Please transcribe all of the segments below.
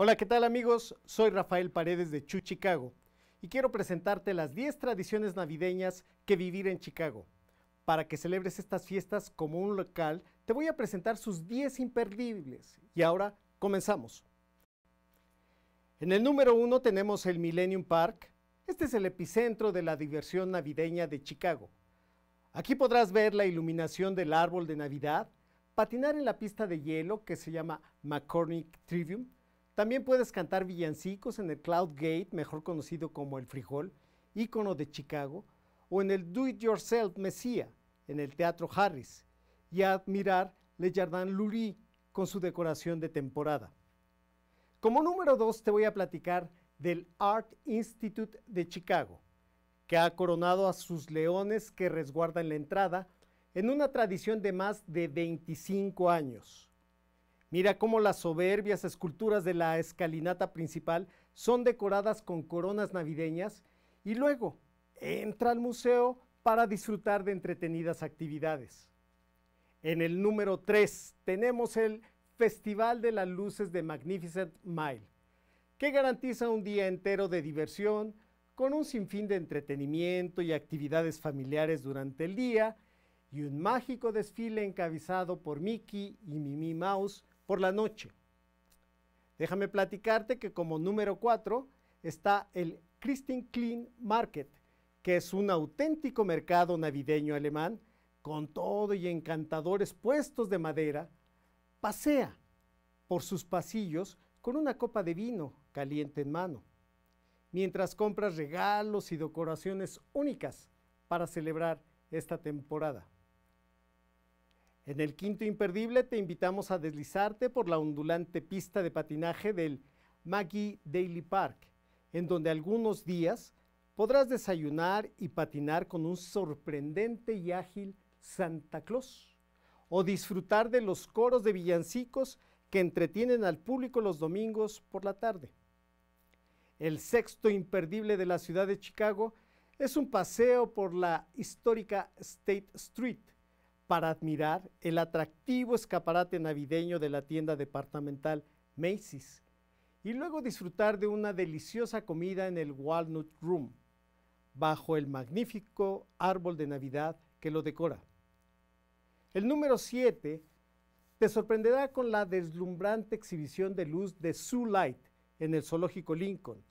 Hola, ¿qué tal amigos? Soy Rafael Paredes de Chu Chicago y quiero presentarte las 10 tradiciones navideñas que vivir en Chicago. Para que celebres estas fiestas como un local, te voy a presentar sus 10 imperdibles. Y ahora, comenzamos. En el número 1 tenemos el Millennium Park. Este es el epicentro de la diversión navideña de Chicago. Aquí podrás ver la iluminación del árbol de Navidad, patinar en la pista de hielo que se llama McCormick Trivium, también puedes cantar villancicos en el Cloud Gate, mejor conocido como el Frijol, ícono de Chicago, o en el Do It Yourself Mesía, en el Teatro Harris, y admirar Le Jardin Lully con su decoración de temporada. Como número 2 te voy a platicar del Art Institute de Chicago, que ha coronado a sus leones que resguardan la entrada en una tradición de más de 25 años. Mira cómo las soberbias esculturas de la escalinata principal son decoradas con coronas navideñas y luego entra al museo para disfrutar de entretenidas actividades. En el número 3 tenemos el Festival de las Luces de Magnificent Mile, que garantiza un día entero de diversión con un sinfín de entretenimiento y actividades familiares durante el día y un mágico desfile encabezado por Mickey y Mimi Mouse por la noche. Déjame platicarte que como número 4 está el Christine Clean Market, que es un auténtico mercado navideño alemán con todo y encantadores puestos de madera. Pasea por sus pasillos con una copa de vino caliente en mano, mientras compras regalos y decoraciones únicas para celebrar esta temporada. En el quinto imperdible te invitamos a deslizarte por la ondulante pista de patinaje del Maggie Daily Park, en donde algunos días podrás desayunar y patinar con un sorprendente y ágil Santa Claus, o disfrutar de los coros de villancicos que entretienen al público los domingos por la tarde. El sexto imperdible de la ciudad de Chicago es un paseo por la histórica State Street, para admirar el atractivo escaparate navideño de la tienda departamental Macy's y luego disfrutar de una deliciosa comida en el Walnut Room, bajo el magnífico árbol de Navidad que lo decora. El número 7 te sorprenderá con la deslumbrante exhibición de luz de Zoo Light en el Zoológico Lincoln,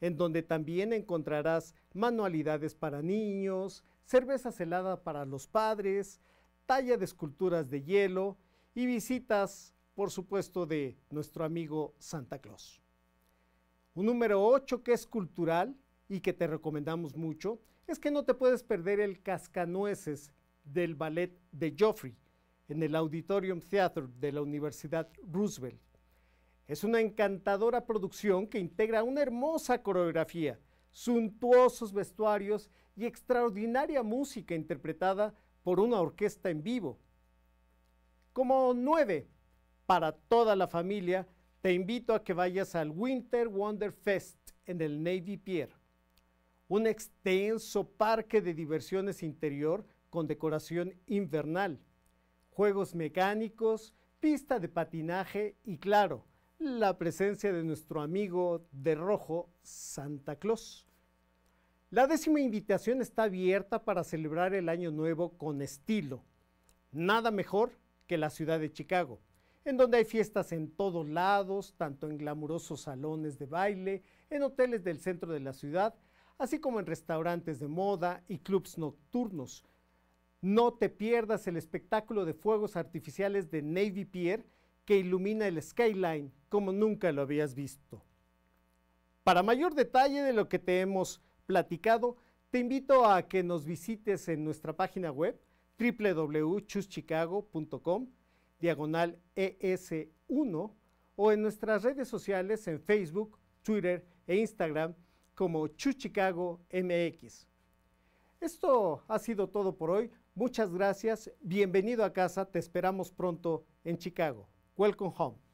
en donde también encontrarás manualidades para niños, cerveza helada para los padres, talla de esculturas de hielo y visitas, por supuesto, de nuestro amigo Santa Claus. Un número 8 que es cultural y que te recomendamos mucho es que no te puedes perder el Cascanueces del ballet de Joffrey en el Auditorium Theatre de la Universidad Roosevelt. Es una encantadora producción que integra una hermosa coreografía, suntuosos vestuarios y extraordinaria música interpretada por una orquesta en vivo. Como nueve, para toda la familia, te invito a que vayas al Winter Wonder Fest en el Navy Pier, un extenso parque de diversiones interior con decoración invernal, juegos mecánicos, pista de patinaje y claro, la presencia de nuestro amigo de rojo Santa Claus. La décima invitación está abierta para celebrar el año nuevo con estilo. Nada mejor que la ciudad de Chicago, en donde hay fiestas en todos lados, tanto en glamurosos salones de baile, en hoteles del centro de la ciudad, así como en restaurantes de moda y clubs nocturnos. No te pierdas el espectáculo de fuegos artificiales de Navy Pier que ilumina el skyline como nunca lo habías visto. Para mayor detalle de lo que te hemos platicado, te invito a que nos visites en nuestra página web www.chuschicago.com diagonal ES1 o en nuestras redes sociales en Facebook, Twitter e Instagram como ChuchicagoMX. Esto ha sido todo por hoy. Muchas gracias. Bienvenido a casa. Te esperamos pronto en Chicago. Welcome home.